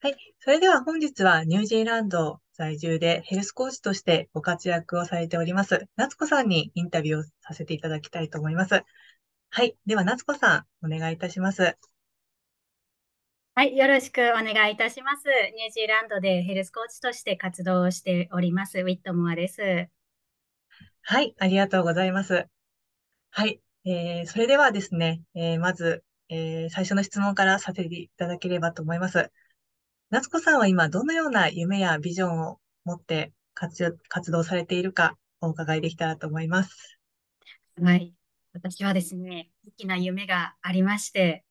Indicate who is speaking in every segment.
Speaker 1: はい。それでは本日はニュージーランド在住でヘルスコーチとしてご活躍をされております、夏子さんにインタビューをさせていただきたいと思います。はい。では、夏子さん、お願いいたします。
Speaker 2: はい。よろしくお願いいたします。ニュージーランドでヘル
Speaker 1: スコーチとして活動をしております、ウィットモアです。はい。ありがとうございます。はい。えー、それではですね、えー、まず、えー、最初の質問からさせていただければと思います。夏子さんは今どのような夢やビジョンを持って活活動されているかお伺いできたらと思います。はい。
Speaker 2: 私はですね、大きな夢がありまして、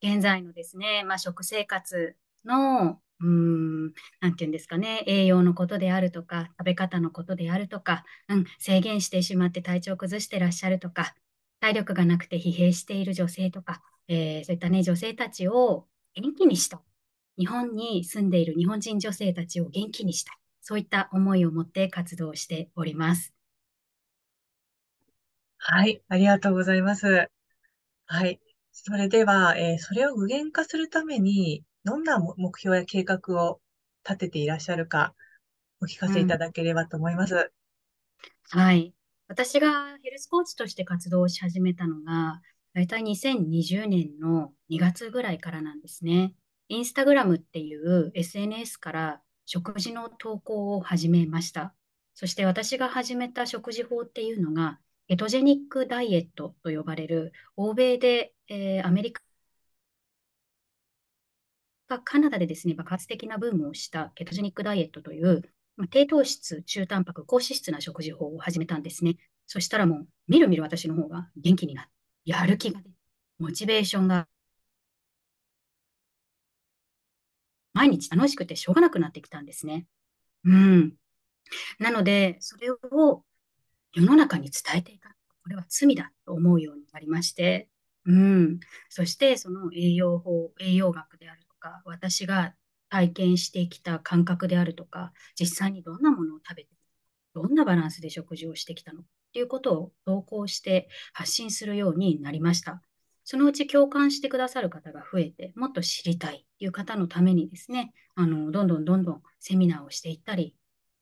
Speaker 2: 現在のですね、まあ、食生活の、うん、なていうんですかね、栄養のことであるとか、食べ方のことであるとか、うん、制限してしまって体調を崩してらっしゃるとか、体力がなくて疲弊している女性とか、えー、そういったね、女性たちを元気にした日本に住んでいる日本人女性たちを元気にしたい。そういった思いを持って活動しております。
Speaker 1: はい、ありがとうございます。はい。それでは、えー、それを具現化するために、どんな目標や計画を立てていらっしゃるか、お聞かせいただければと思います。うん、はい。
Speaker 2: 私がヘルスコーチとして活動し始めたのが、大体2020年の2月ぐらいからなんですね。インスタグラムっていう SNS から食事の投稿を始めました。そして私が始めた食事法っていうのが、エトジェニックダイエットと呼ばれる、欧米で、えー、アメリカカナダでですね、爆発的なブームをしたケトジェニックダイエットという、まあ、低糖質、中タンパク、高脂質な食事法を始めたんですね。そしたらもう、みるみる私の方が元気になって、やる気が出て、モチベーションが毎日楽しくてしょうがなくなってきたんですね。うん。なので、それを世の中に伝えていかこれは罪だと思うようになりまして、うん。そして、その栄養法、栄養学であるとか、私が体験してきた感覚であるとか、実際にどんなものを食べて、どんなバランスで食事をしてきたのっていうことを投稿して発信するようになりました。そのうち共感してくださる方が増えて、もっと知りたいという方のためにですね、あの、どんどんどんどんセミナーをしていったり、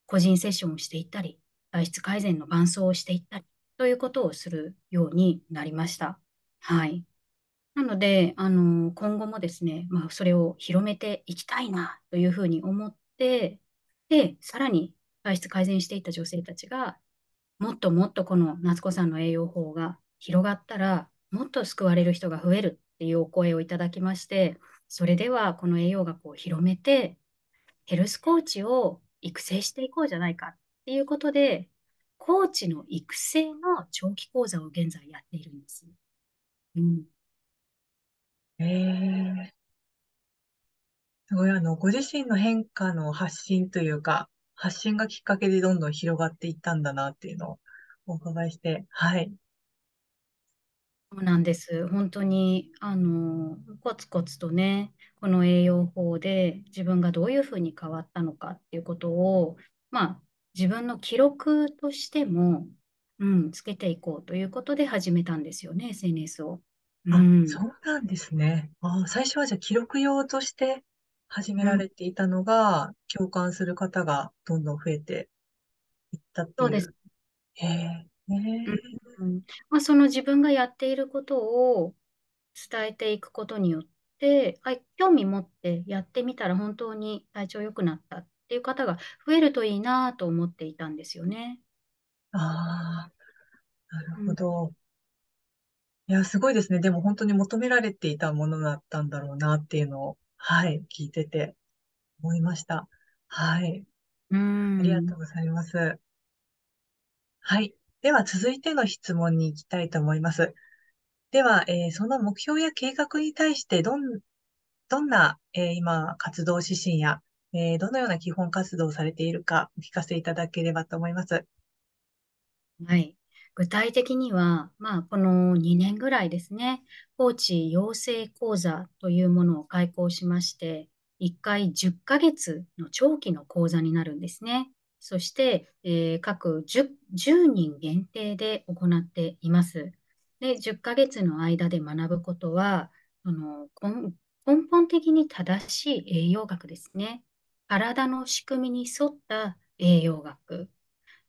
Speaker 2: 個人セッションをしていったり、体質改善の伴奏をしていったり、ということをするようになりました。はい。なので、あの、今後もですね、まあ、それを広めていきたいなというふうに思って、で、さらに体質改善していった女性たちが、もっともっとこの夏子さんの栄養法が広がったら、もっと救われる人が増えるっていうお声をいただきまして、それではこの栄養学を広めて、ヘルスコーチを育成していこうじゃないかっていうことで、コーチの
Speaker 1: 育成の長期講座を現在やっているんです。うん。えー、すごい、あの、ご自身の変化の発信というか、発信がきっかけでどんどん広がっていったんだなっていうのをお伺いして、はい、そうなんです。
Speaker 2: 本当に、あの、コツコツとね、この栄養法で自分がどういうふうに変わったのかっていうことを、まあ、自分の記録としても、
Speaker 1: うん、つけていこうということで始めたんですよね、SNS を。うあ、ん。そうなんですね。あ最初はじゃあ記録用として始められていたのが、共感する方がどんどん増えていったってそうです。へえ。ねう
Speaker 2: んまあ、その自分がやっていることを伝えていくことによって、はい、興味持ってやってみたら本当に体調良くなったっていう方が増えるといいなと思っていたんですよね。あ
Speaker 1: あ、なるほん。ど。いや、すごいですね。でも本当に求められていたものだったんだろうなっていうのを、はい、聞いてて思いました。はい。うんありがとうございます。はい。では続いての質問に行きたいと思います。では、えー、その目標や計画に対してどん、どんな、えー、今、活動指針や、えー、どのような基本活動をされているか、お聞かせいただければと思います。はい。具体的には、まあ、この2年ぐらいですね、高知養
Speaker 2: 成講座というものを開講しまして、1回10ヶ月の長期の講座になるんですね。そして、えー、各 10, 10, 人限定で行っています。で、10ヶ月の間で学ぶことは、あの根本的に正しい栄養学ですね。体の仕組みに沿った栄養学。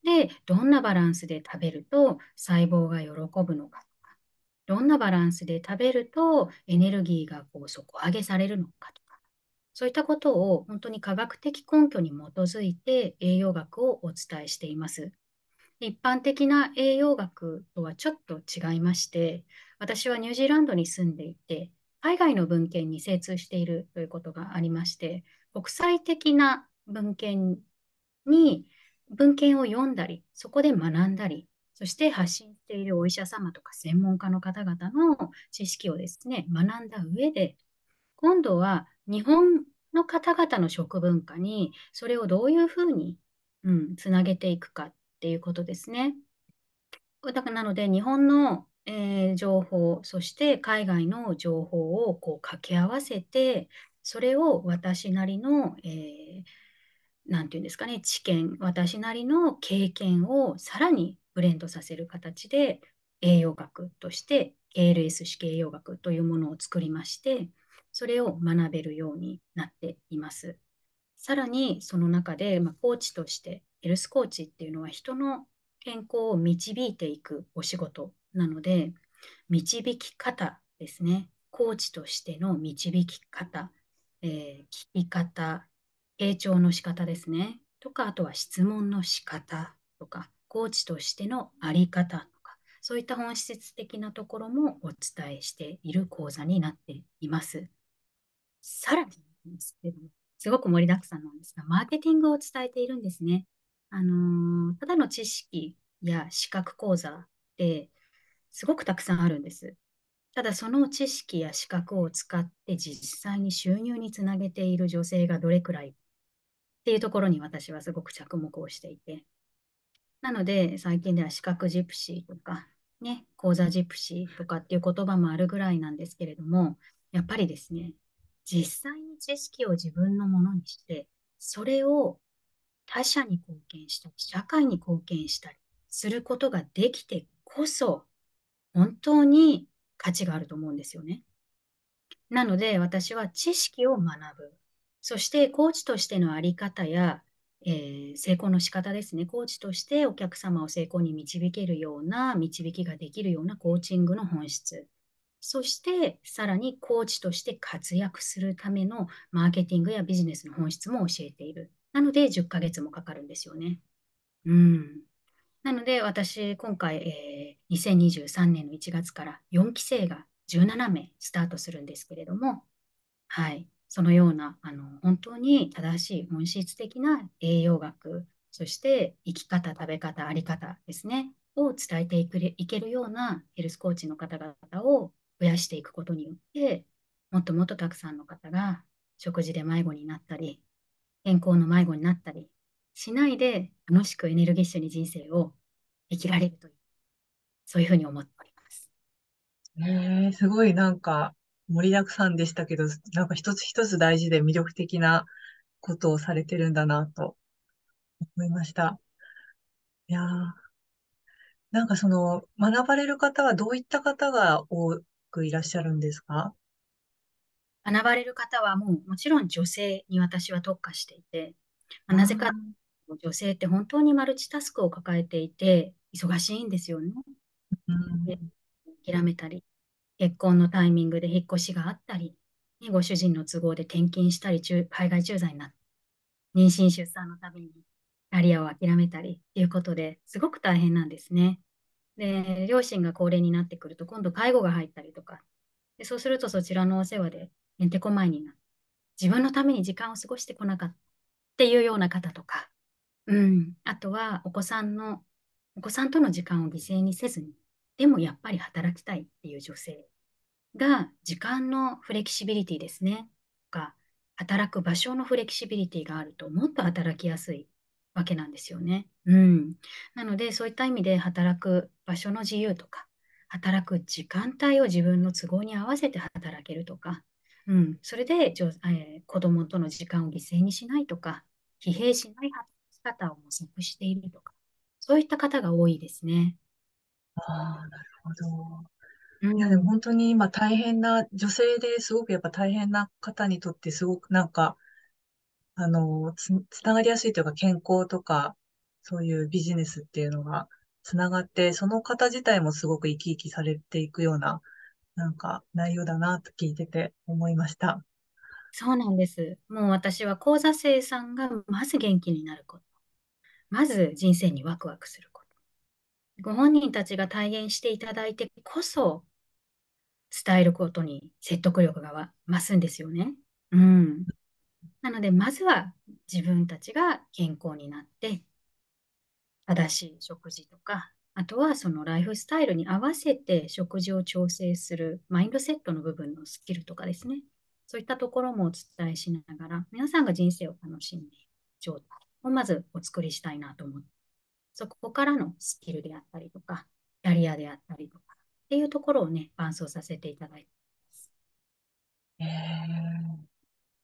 Speaker 2: で、どんなバランスで食べると細胞が喜ぶのかとか、どんなバランスで食べるとエネルギーがこう底上げされるのかとそういったことを本当に科学的根拠に基づいて栄養学をお伝えしています。一般的な栄養学とはちょっと違いまして、私はニュージーランドに住んでいて、海外の文献に精通しているということがありまして、国際的な文献に文献を読んだり、そこで学んだり、そして発信しているお医者様とか専門家の方々の知識をですね、学んだ上で、今度は日本の方々の食文化にそれをどういうふうに、うん、つなげていくかっていうことですね。だからなので日本の、えー、情報そして海外の情報をこう掛け合わせてそれを私なりの、えー、て言うんですかね知見私なりの経験をさらにブレンドさせる形で栄養学として ALS 死刑洋学というものを作りまして、それを学べるようになっています。さらにその中で、まあ、コーチとして、ヘルスコーチっていうのは人の健康を導いていくお仕事なので、導き方ですね。コーチとしての導き方、えー、聞き方、傾聴の仕方ですね。とか、あとは質問の仕方とか、コーチとしてのあり方そういった本質的なところもお伝えしている講座になっています。さらにですけども、すごく盛りだくさんなんですが、マーケティングを伝えているんですね。あのー、ただの知識や資格講座ってすごくたくさんあるんです。ただその知識や資格を使って実際に収入につなげている女性がどれくらいっていうところに私はすごく着目をしていて。なので最近では資格ジプシーとかね、講座ジプシーとかっていう言葉もあるぐらいなんですけれども、やっぱりですね、実際に知識を自分のものにして、それを他者に貢献したり、社会に貢献したりすることができてこそ、本当に価値があると思うんですよね。なので、私は知識を学ぶ。そして、コーチとしてのあり方や、えー、成功の仕方ですね、コーチとしてお客様を成功に導けるような、導きができるようなコーチングの本質、そしてさらにコーチとして活躍するためのマーケティングやビジネスの本質も教えている。なので10ヶ月もかかるんですよね。うん。なので私、今回、えー、2023年の1月から4期生が17名スタートするんですけれども、はい。そのようなあの本当に正しい本質的な栄養学そして生き方食べ方あり方ですねを伝えていくいけるようなヘルスコーチの方々を増やしていくことによってもっともっとたくさんの方が食事で迷子になったり健康の迷子になったりしないで楽しくエネルギッシュに人生を生きられるという
Speaker 1: そういうふうに思っております。えー、すごいなんか盛りだくさんでしたけど、なんか一つ一つ大事で魅力的なことをされてるんだなと思いました。いやー、なんかその、学ばれる方はどういった方が多くいらっしゃるんですか
Speaker 2: 学ばれる方はもうもちろん女性に私は特化していて、まあ、なぜか女性って本当にマルチタスクを抱えていて忙しいんですよね。うん、で諦めたり結婚のタイミングで引っ越しがあったり、ね、ご主人の都合で転勤したり、海外駐在になったり、妊娠出産のためにキャリアを諦めたりということですごく大変なんですね。で、両親が高齢になってくると、今度介護が入ったりとか、でそうするとそちらのお世話でてこまいになっ自分のために時間を過ごしてこなかったっていうような方とか、うん、あとはお子さんの、お子さんとの時間を犠牲にせずに、でもやっぱり働きたいっていう女性が時間のフレキシビリティですね。が働く場所のフレキシビリティがあるともっと働きやすいわけなんですよね。うん、なのでそういった意味で働く場所の自由とか働く時間帯を自分の都合に合わせて働けるとか、うん、それで、えー、子供との時間を犠牲にしないとか疲弊しない働き方を模索しているとかそういった方が多いですね。
Speaker 1: あなるほどいや、でも本当に今大変な、女性ですごくやっぱ大変な方にとってすごくなんか、あの、つ、つながりやすいというか健康とか、そういうビジネスっていうのがつながって、その方自体もすごく生き生きされていくような、なんか内容だなと聞いてて思いました。そうなんです。
Speaker 2: もう私は講座生さんがまず元気になること。まず人生にワクワクすること。ご本人たちが体現していただいてこそ伝えることに説得力が増すんですよね。うん、なのでまずは自分たちが健康になって正しい食事とかあとはそのライフスタイルに合わせて食事を調整するマインドセットの部分のスキルとかですねそういったところもお伝えしながら皆さんが人生を楽しんで状態をまずお作りしたいなと思ってそこからのスキルであったりとかキャリアであったりとかっていうところをね、伴奏させていただいてます。
Speaker 1: えー、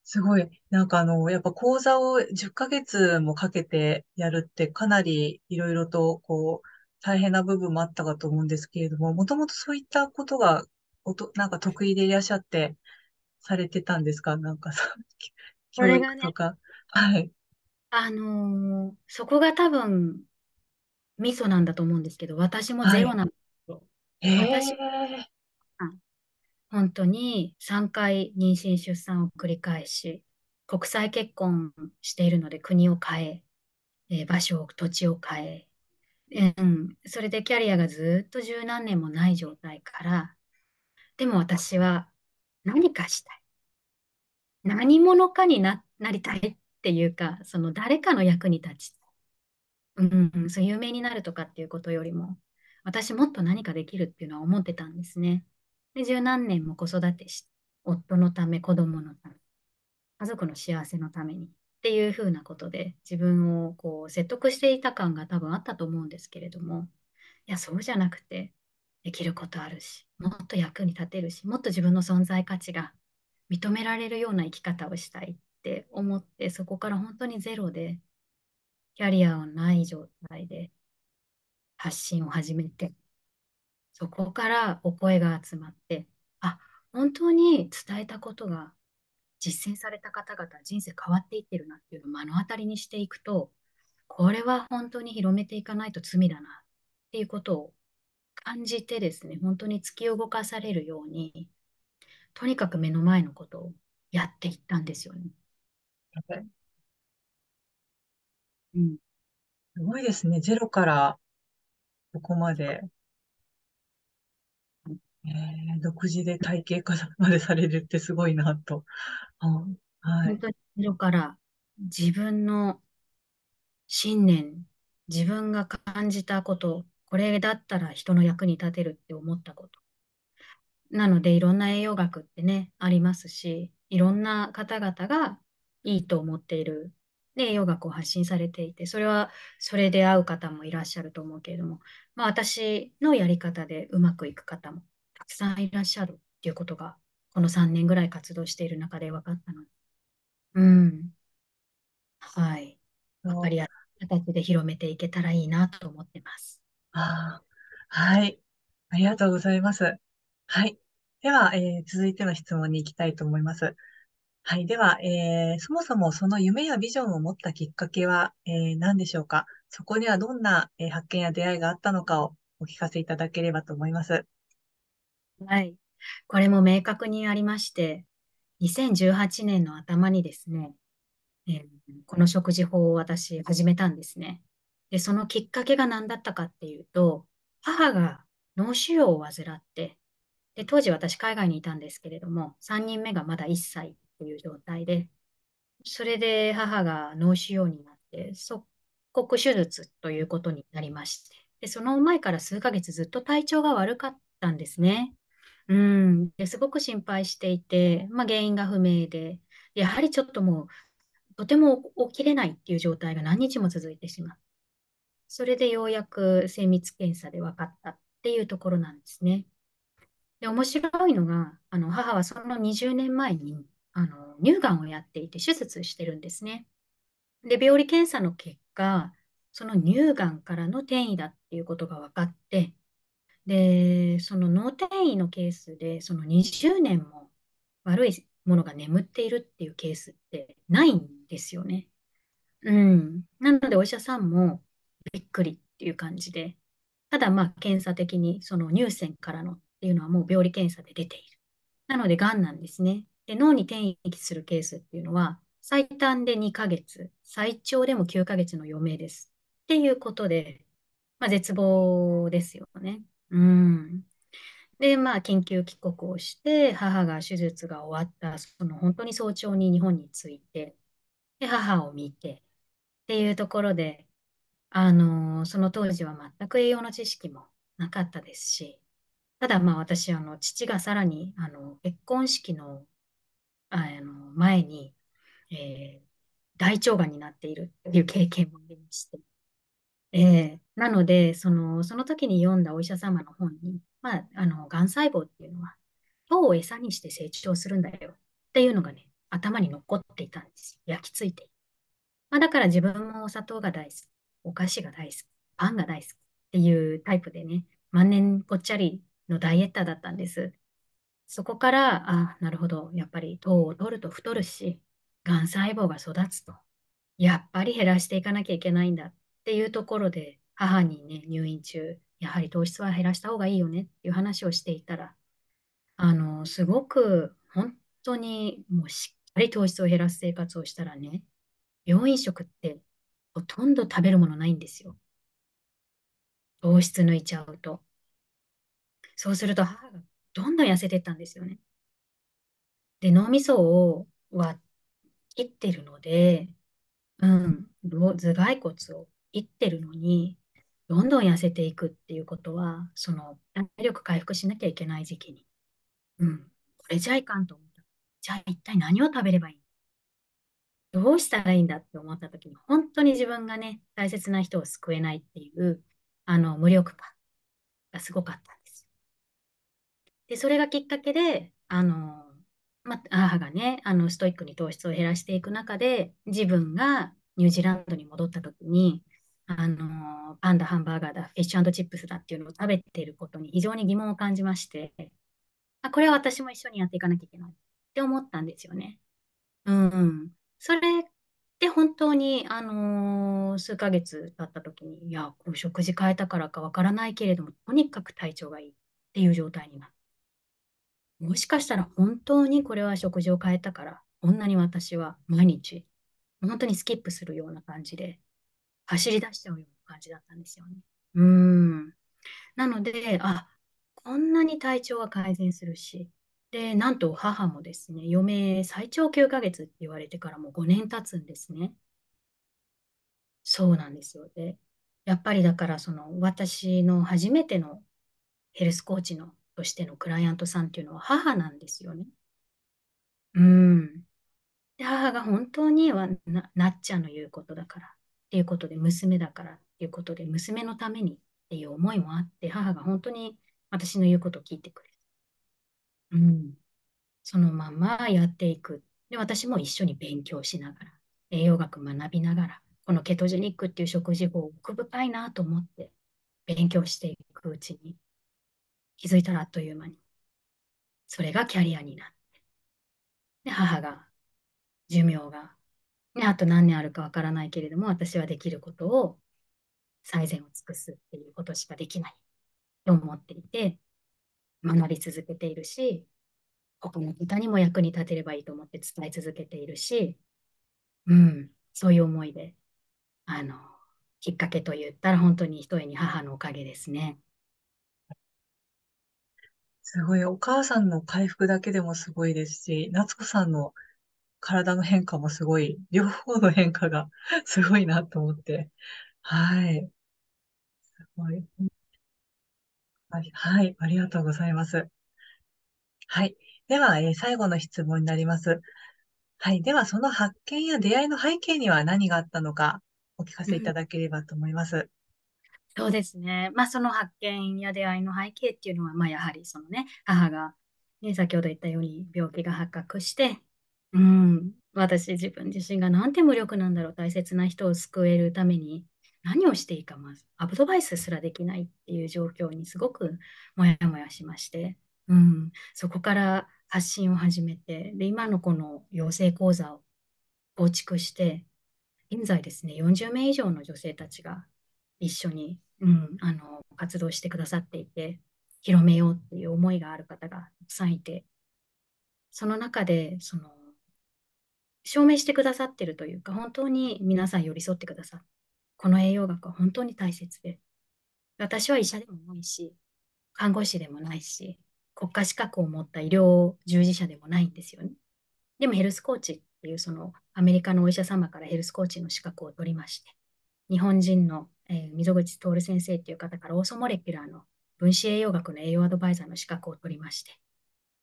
Speaker 1: すごい。なんかあの、やっぱ講座を10ヶ月もかけてやるってかなりいろいろとこう、大変な部分もあったかと思うんですけれども、もともとそういったことがおと、なんか得意でいらっしゃって、されてたんですかなんかさ、教育とか。はい。
Speaker 2: あのー、そこが多分、ミソなんだと思うんですけど、私もゼロなの。で私本当に3回妊娠出産を繰り返し、国際結婚しているので国を変え、え場所を、土地を変え、うん、それでキャリアがずっと十何年もない状態から、でも私は何かしたい。何者かにな、なりたいっていうか、その誰かの役に立ちうん、そう有名になるとかっていうことよりも、私もっと何かできるっていうのは思ってたんですね。で、十何年も子育てし、夫のため、子供のため、家族の幸せのためにっていうふうなことで自分をこう説得していた感が多分あったと思うんですけれども、いや、そうじゃなくて、できることあるし、もっと役に立てるし、もっと自分の存在価値が認められるような生き方をしたいって思って、そこから本当にゼロで、キャリアはない状態で、発信を始めて、そこからお声が集まって、あ、本当に伝えたことが実践された方々、人生変わっていってるなっていうのを目の当たりにしていくと、これは本当に広めていかないと罪だなっていうことを感じてですね、本当に突き動かされるように、とにかく目の前のことをやっていったんですよね。
Speaker 1: うん、すごいですね。ゼロからここまで、えー、独自で体系化までされるってすごいなと。はい、本当にから自分
Speaker 2: の信念、自分が感じたこと、これだったら人の役に立てるって思ったこと。なのでいろんな栄養学ってね、ありますし、いろんな方々がいいと思っているね、ヨガこう発信されていて、それはそれで会う方もいらっしゃると思うけれども、まあ、私のやり方でうまくいく方もたくさんいらっしゃるっていうことが、この3年ぐらい活動している中で分かったので、うん、は
Speaker 1: い、分かりやすい形で広めていけたらいいなと思ってます。あはい、ありがとうございます。はい。では、えー、続いての質問に行きたいと思います。はい。では、えー、そもそもその夢やビジョンを持ったきっかけは、えー、何でしょうかそこにはどんな、えー、発見や出会いがあったのかをお聞かせいただければと思います。はい。これも明確にありま
Speaker 2: して、2018年の頭にですね、えー、この食事法を私始めたんですね。で、そのきっかけが何だったかっていうと、母が脳腫瘍を患って、で、当時私海外にいたんですけれども、3人目がまだ1歳という状態で、それで母が脳腫瘍になって、即刻手術ということになりまして、でその前から数ヶ月ずっと体調が悪かったんですね。うん、ですごく心配していて、まあ、原因が不明で、やはりちょっともう、とても起きれないっていう状態が何日も続いてしまう。それでようやく精密検査で分かったっていうところなんですね。で、面白いのが、あの母はその20年前にあの乳がんをやっていて手術してるんですね。で、病理検査の結果、その乳がんからの転移だっていうことが分かって、で、その脳転移のケースで、その20年も悪いものが眠っているっていうケースってないんですよね。うん。なので、お医者さんもびっくりっていう感じで、ただまあ検査的にその乳腺からのっていうのはもう病理検査で出ている。なので、がんなんですね。で、脳に転移するケースっていうのは、最短で2ヶ月、最長でも9ヶ月の余命です。っていうことで、まあ、絶望ですよね。うん。で、まあ、緊急帰国をして、母が手術が終わった、その本当に早朝に日本に着いて、で、母を見て、っていうところで、あのー、その当時は全く栄養の知識もなかったですし、ただまあ私、あの、父がさらに、あの、結婚式のあの前に、えー、大腸がんになっているという経験もありまして。えー、なのでその、その時に読んだお医者様の本に、まあ、あの、がん細胞っていうのは、糖を餌にして成長するんだよっていうのがね、頭に残っていたんです。焼き付いていまあ、だから自分もお砂糖が大好き、お菓子が大好き、パンが大好きっていうタイプでね、万年ごっちゃりのダイエッターだったんです。そこから、あ、なるほど、やっぱり糖を取ると太るし、がん細胞が育つと、やっぱり減らしていかなきゃいけないんだっていうところで、母にね、入院中、やはり糖質は減らした方がいいよねっていう話をしていたら、あの、すごく本当にもうしっかり糖質を減らす生活をしたらね、病院食ってほとんど食べるものないんですよ。糖質抜いちゃうと。そうすると母がどんどん痩せてったんですよね。で、脳みそをは切ってるので、うん、頭蓋骨を切ってるのに、どんどん痩せていくっていうことは、その体力回復しなきゃいけない時期に、うん、これじゃいかんと思った。じゃあ一体何を食べればいいどうしたらいいんだって思った時に、本当に自分がね、大切な人を救えないっていう、あの、無力感がすごかった。で、それがきっかけで、あの、まあ、母がね、あの、ストイックに糖質を減らしていく中で、自分がニュージーランドに戻った時に、あの、パンダハンバーガーだ、フィッシュチップスだっていうのを食べていることに非常に疑問を感じまして、あ、これは私も一緒にやっていかなきゃいけないって思ったんですよね。うん、うん。それで本当に、あのー、数ヶ月経った時に、いや、こう食事変えたからかわからないけれども、とにかく体調がいいっていう状態になった。もしかしたら本当にこれは食事を変えたから、こんなに私は毎日、本当にスキップするような感じで、走り出しちゃうような感じだったんですよね。うーん。なので、あ、こんなに体調は改善するし、で、なんと母もですね、余命最長9ヶ月って言われてからもう5年経つんですね。そうなんですよ。で、やっぱりだからその私の初めてのヘルスコーチのとしてのクライアントさんっていうのは母なんですよね。うん。で、母が本当にはな、なっちゃんの言うことだからっていうことで、娘だからっていうことで、娘のためにっていう思いもあって、母が本当に私の言うことを聞いてくれる。うん。そのままやっていく。で、私も一緒に勉強しながら、栄養学学びながら、このケトジェニックっていう食事法、奥深いなと思って、勉強していくうちに、気づいたらあっという間に。それがキャリアになって。で、母が、寿命が、ね、あと何年あるかわからないけれども、私はできることを最善を尽くすっていうことしかできないと思っていて、学び続けているし、他の歌にも役に立てればいいと思って伝え続けているし、うん、そういう思いで、あの、きっかけと言ったら本当に一重に母のおかげですね。
Speaker 1: すごい、お母さんの回復だけでもすごいですし、夏子さんの体の変化もすごい、両方の変化が すごいなと思って。はい。すごい。はい、ありがとうございます。はい。では、えー最後の質問になります。はい。では、その発見や出会いの背景には何があったのか、お聞かせいただければと思います。
Speaker 2: そうですね。まあ、その発見や出会いの背景っていうのは、まあ、やはりそのね、母が、ね、先ほど言ったように病気が発覚して、うん、私自分自身がなんて無力なんだろう、大切な人を救えるために何をしていいか、まずアドバイスすらできないっていう状況にすごくモヤモヤしまして、うん、そこから発信を始めて、で、今のこの養成講座を構築して、現在ですね、40名以上の女性たちが一緒にうん、あの活動してくださっていて広めようっていう思いがある方がたくさんいてその中でその証明してくださってるというか本当に皆さん寄り添ってくださっこの栄養学は本当に大切で私は医者でもないし看護師でもないし国家資格を持った医療従事者でもないんですよねでもヘルスコーチっていうそのアメリカのお医者様からヘルスコーチの資格を取りまして日本人のえー、溝口徹先生っていう方からオーソモレキュラーの分子栄養学の栄養アドバイザーの資格を取りまして、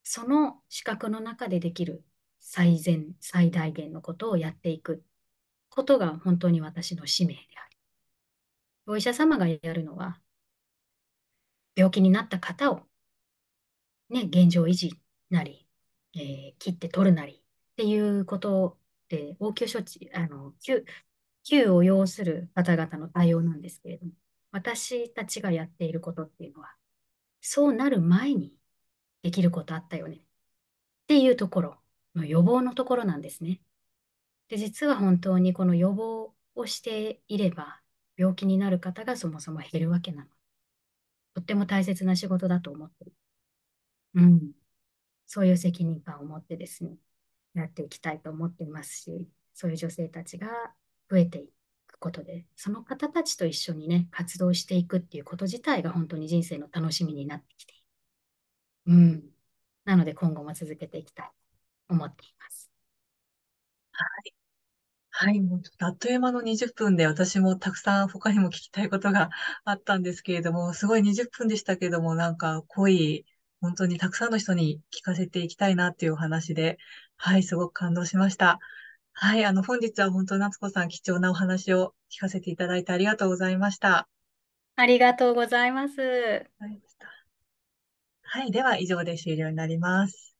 Speaker 2: その資格の中でできる最善、最大限のことをやっていくことが本当に私の使命である。お医者様がやるのは、病気になった方を、ね、現状維持なり、えー、切って取るなりっていうことで応急処置、あの、Q を要する方々の対応なんですけれども、私たちがやっていることっていうのは、そうなる前にできることあったよねっていうところの予防のところなんですね。で、実は本当にこの予防をしていれば、病気になる方がそもそも減るわけなの。とっても大切な仕事だと思ってる。うん。そういう責任感を持ってですね、やっていきたいと思っていますし、そういう女性たちが増えていくことで、その方たちと一緒にね、活動していくっていうこと自体が本当に人生の楽しみになってきてうん。なので今後も続けていきたい
Speaker 1: と思っています。はい。はい、もうあっという間の20分で私もたくさん他にも聞きたいことがあったんですけれども、すごい20分でしたけども、なんか濃い、本当にたくさんの人に聞かせていきたいなっていうお話で、はい、すごく感動しました。はい、あの、本日は本当、夏子さん、貴重なお話を聞かせていただいてありがとうございました。
Speaker 2: ありがとうございます。
Speaker 1: はい、では、以上で終了になります。